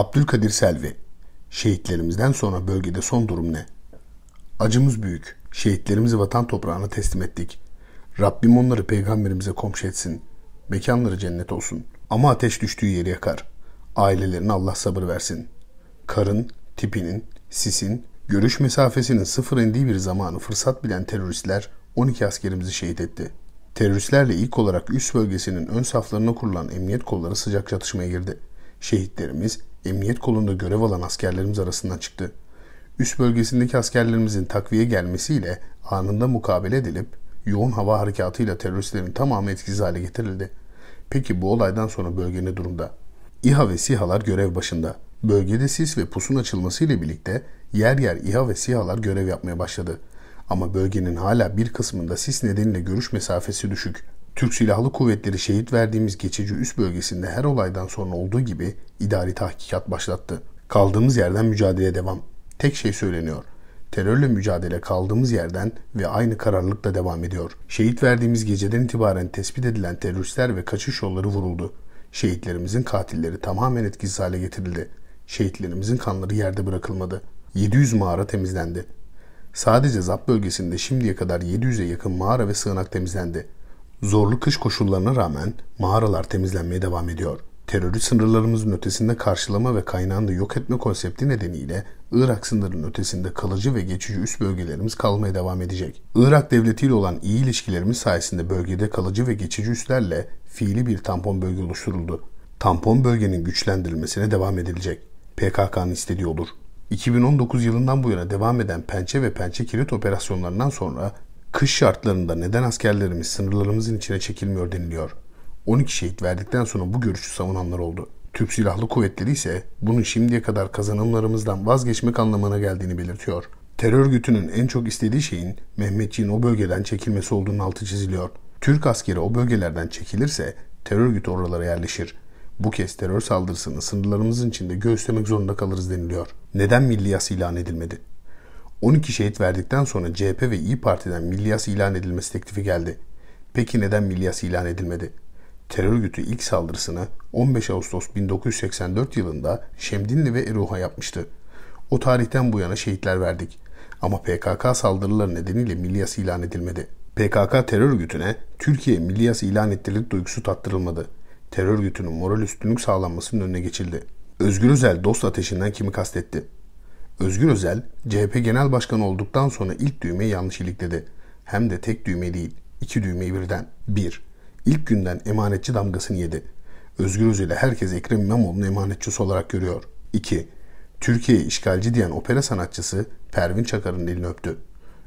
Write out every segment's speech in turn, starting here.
Abdülkadir Selvi. Şehitlerimizden sonra bölgede son durum ne? Acımız büyük. Şehitlerimizi vatan toprağına teslim ettik. Rabbim onları peygamberimize komşu etsin. Mekanları cennet olsun. Ama ateş düştüğü yeri yakar. Ailelerine Allah sabır versin. Karın, tipinin, sisin, görüş mesafesinin sıfır indiği bir zamanı fırsat bilen teröristler 12 askerimizi şehit etti. Teröristlerle ilk olarak üst bölgesinin ön saflarına kurulan emniyet kolları sıcak çatışmaya girdi. Şehitlerimiz emniyet kolunda görev alan askerlerimiz arasından çıktı. Üst bölgesindeki askerlerimizin takviye gelmesiyle anında mukabele edilip yoğun hava harekatıyla teröristlerin tamamı etkisiz hale getirildi. Peki bu olaydan sonra bölge ne durumda? İHA ve SİHA'lar görev başında. Bölgede sis ve pusun açılmasıyla birlikte yer yer İHA ve SİHA'lar görev yapmaya başladı. Ama bölgenin hala bir kısmında sis nedeniyle görüş mesafesi düşük Türk Silahlı Kuvvetleri şehit verdiğimiz geçici üst bölgesinde her olaydan sonra olduğu gibi idari tahkikat başlattı. Kaldığımız yerden mücadele devam. Tek şey söyleniyor. Terörle mücadele kaldığımız yerden ve aynı kararlılıkla devam ediyor. Şehit verdiğimiz geceden itibaren tespit edilen teröristler ve kaçış yolları vuruldu. Şehitlerimizin katilleri tamamen etkisiz hale getirildi. Şehitlerimizin kanları yerde bırakılmadı. 700 mağara temizlendi. Sadece ZAP bölgesinde şimdiye kadar 700'e yakın mağara ve sığınak temizlendi. Zorlu kış koşullarına rağmen mağaralar temizlenmeye devam ediyor. Terörü sınırlarımızın ötesinde karşılama ve kaynağını yok etme konsepti nedeniyle Irak sınırının ötesinde kalıcı ve geçici üst bölgelerimiz kalmaya devam edecek. Irak devletiyle olan iyi ilişkilerimiz sayesinde bölgede kalıcı ve geçici üslerle fiili bir tampon bölge oluşturuldu. Tampon bölgenin güçlendirilmesine devam edilecek. PKK'nın istediği olur. 2019 yılından bu yana devam eden pençe ve pençe kilit operasyonlarından sonra Kış şartlarında neden askerlerimiz sınırlarımızın içine çekilmiyor deniliyor. 12 şehit verdikten sonra bu görüşü savunanlar oldu. Türk Silahlı Kuvvetleri ise bunun şimdiye kadar kazanımlarımızdan vazgeçmek anlamına geldiğini belirtiyor. Terör örgütünün en çok istediği şeyin Mehmetçiğin o bölgeden çekilmesi olduğunun altı çiziliyor. Türk askeri o bölgelerden çekilirse terör örgütü oralara yerleşir. Bu kez terör saldırısını sınırlarımızın içinde göğüslemek zorunda kalırız deniliyor. Neden milli yas ilan edilmedi? 12 şehit verdikten sonra CHP ve İyi Parti'den milyas ilan edilmesi teklifi geldi. Peki neden milyas ilan edilmedi? Terör örgütü ilk saldırısını 15 Ağustos 1984 yılında Şemdinli ve Eruh'a yapmıştı. O tarihten bu yana şehitler verdik. Ama PKK saldırıları nedeniyle milyas ilan edilmedi. PKK terör örgütüne Türkiye milyas ilan ettirilip duygusu tattırılmadı. Terör örgütünün moral üstünlük sağlanmasının önüne geçildi. Özgür Özel dost ateşinden kimi kastetti? Özgür Özel, CHP Genel Başkanı olduktan sonra ilk düğmeyi yanlış ilikledi. Hem de tek düğme değil, iki düğmeyi birden. 1. Bir, ilk günden emanetçi damgasını yedi. Özgür Özel'i herkes Ekrem İmamoğlu'nun emanetçisi olarak görüyor. 2. Türkiye'yi işgalci diyen opera sanatçısı Pervin Çakar'ın elini öptü.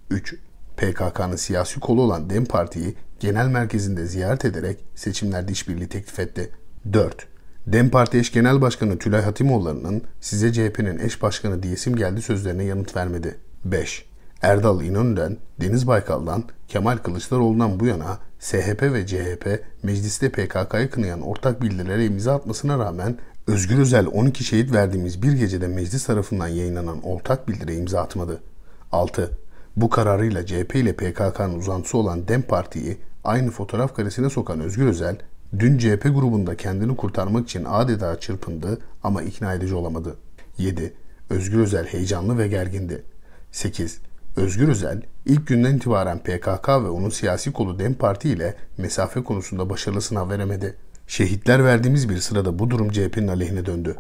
3. PKK'nın siyasi kolu olan DEM Parti'yi genel merkezinde ziyaret ederek seçimlerde işbirliği teklif etti. 4. DEM Parti eş genel başkanı Tülay Hatimoğulları'nın size CHP'nin eş başkanı diyesim geldi sözlerine yanıt vermedi. 5. Erdal İnönü'den, Deniz Baykal'dan, Kemal Kılıçdaroğlu'ndan bu yana SHP ve CHP mecliste PKK'ya kınayan ortak bildirilere imza atmasına rağmen Özgür Özel 12 şehit verdiğimiz bir gecede meclis tarafından yayınlanan ortak bildire imza atmadı. 6. Bu kararıyla CHP ile PKK'nın uzantısı olan DEM Parti'yi aynı fotoğraf karesine sokan Özgür Özel, Dün CHP grubunda kendini kurtarmak için adeta çırpındı ama ikna edici olamadı. 7. Özgür Özel heyecanlı ve gergindi. 8. Özgür Özel ilk günden itibaren PKK ve onun siyasi kolu DEM Parti ile mesafe konusunda başarılı sınav veremedi. Şehitler verdiğimiz bir sırada bu durum CHP'nin aleyhine döndü.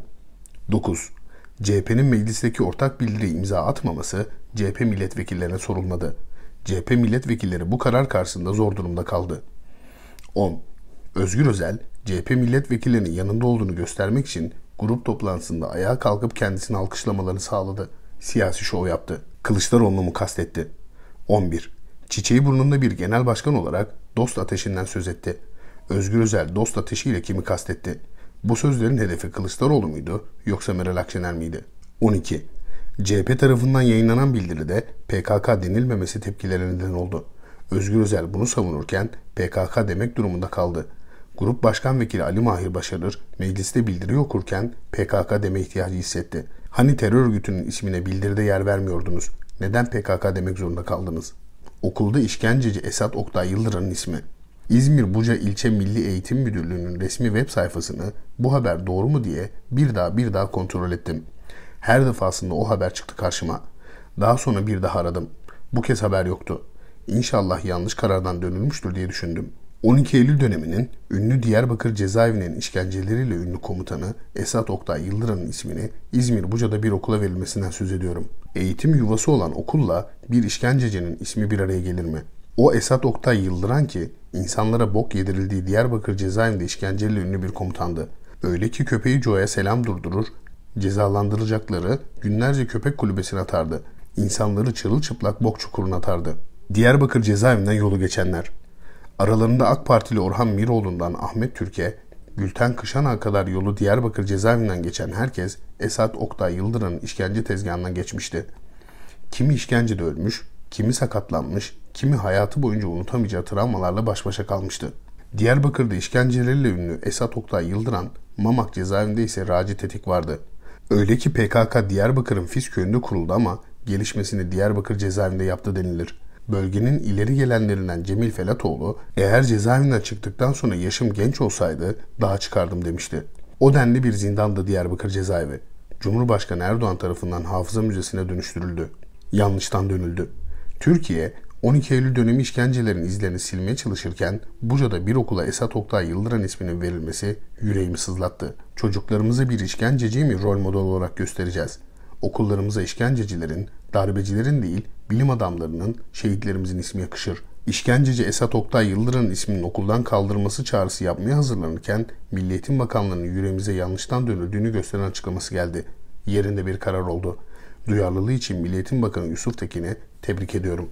9. CHP'nin meclisteki ortak bildiri imza atmaması CHP milletvekillerine sorulmadı. CHP milletvekilleri bu karar karşısında zor durumda kaldı. 10. Özgür Özel, CHP milletvekillerinin yanında olduğunu göstermek için grup toplantısında ayağa kalkıp kendisini alkışlamalarını sağladı. Siyasi şov yaptı. Kılıçdaroğlu'nu mu kastetti? 11. Çiçeği burnunda bir genel başkan olarak dost ateşinden söz etti. Özgür Özel dost ateşiyle kimi kastetti? Bu sözlerin hedefi Kılıçdaroğlu muydu yoksa Meral Akşener miydi? 12. CHP tarafından yayınlanan bildiride PKK denilmemesi tepkilere neden oldu. Özgür Özel bunu savunurken PKK demek durumunda kaldı. Grup Başkan Vekili Ali Mahir Başarır mecliste bildiri okurken PKK deme ihtiyacı hissetti. Hani terör örgütünün ismine bildiride yer vermiyordunuz. Neden PKK demek zorunda kaldınız? Okulda işkenceci Esat Oktay Yıldırım'ın ismi. İzmir Buca İlçe Milli Eğitim Müdürlüğü'nün resmi web sayfasını bu haber doğru mu diye bir daha bir daha kontrol ettim. Her defasında o haber çıktı karşıma. Daha sonra bir daha aradım. Bu kez haber yoktu. İnşallah yanlış karardan dönülmüştür diye düşündüm.'' 12 Eylül döneminin ünlü Diyarbakır cezaevinin işkenceleriyle ünlü komutanı Esat Oktay Yıldırım'ın ismini İzmir Buca'da bir okula verilmesinden söz ediyorum. Eğitim yuvası olan okulla bir işkencecinin ismi bir araya gelir mi? O Esat Oktay Yıldıran ki insanlara bok yedirildiği Diyarbakır cezaevinde işkenceli ünlü bir komutandı. Öyle ki köpeği Joe'ya selam durdurur, cezalandırılacakları günlerce köpek kulübesine atardı. İnsanları çırılçıplak bok çukuruna atardı. Diyarbakır cezaevinden yolu geçenler Aralarında AK Partili Orhan Miroğlu'ndan Ahmet Türk'e, Gülten Kışan'a kadar yolu Diyarbakır cezaevinden geçen herkes Esat Oktay Yıldırım'ın işkence tezgahından geçmişti. Kimi işkencede ölmüş, kimi sakatlanmış, kimi hayatı boyunca unutamayacağı travmalarla baş başa kalmıştı. Diyarbakır'da işkenceleriyle ünlü Esat Oktay Yıldıran, Mamak cezaevinde ise Raci Tetik vardı. Öyle ki PKK Diyarbakır'ın Fiz köyünde kuruldu ama gelişmesini Diyarbakır cezaevinde yaptı denilir bölgenin ileri gelenlerinden Cemil Felatoğlu, eğer cezaevinden çıktıktan sonra yaşım genç olsaydı daha çıkardım demişti. O denli bir zindanda Diyarbakır cezaevi. Cumhurbaşkanı Erdoğan tarafından hafıza müzesine dönüştürüldü. Yanlıştan dönüldü. Türkiye, 12 Eylül dönemi işkencelerin izlerini silmeye çalışırken Buca'da bir okula Esat Oktay Yıldıran isminin verilmesi yüreğimi sızlattı. Çocuklarımızı bir işkenceciyi mi rol model olarak göstereceğiz? Okullarımıza işkencecilerin, darbecilerin değil, bilim adamlarının, şehitlerimizin ismi yakışır. İşkenceci Esat Oktay Yıldırım'ın isminin okuldan kaldırılması çağrısı yapmaya hazırlanırken Milliyet'in Eğitim Bakanlığı'nın yüreğimize yanlıştan dönüldüğünü gösteren açıklaması geldi. Yerinde bir karar oldu. Duyarlılığı için Milliyet'in Bakanı Yusuf Tekin'i tebrik ediyorum.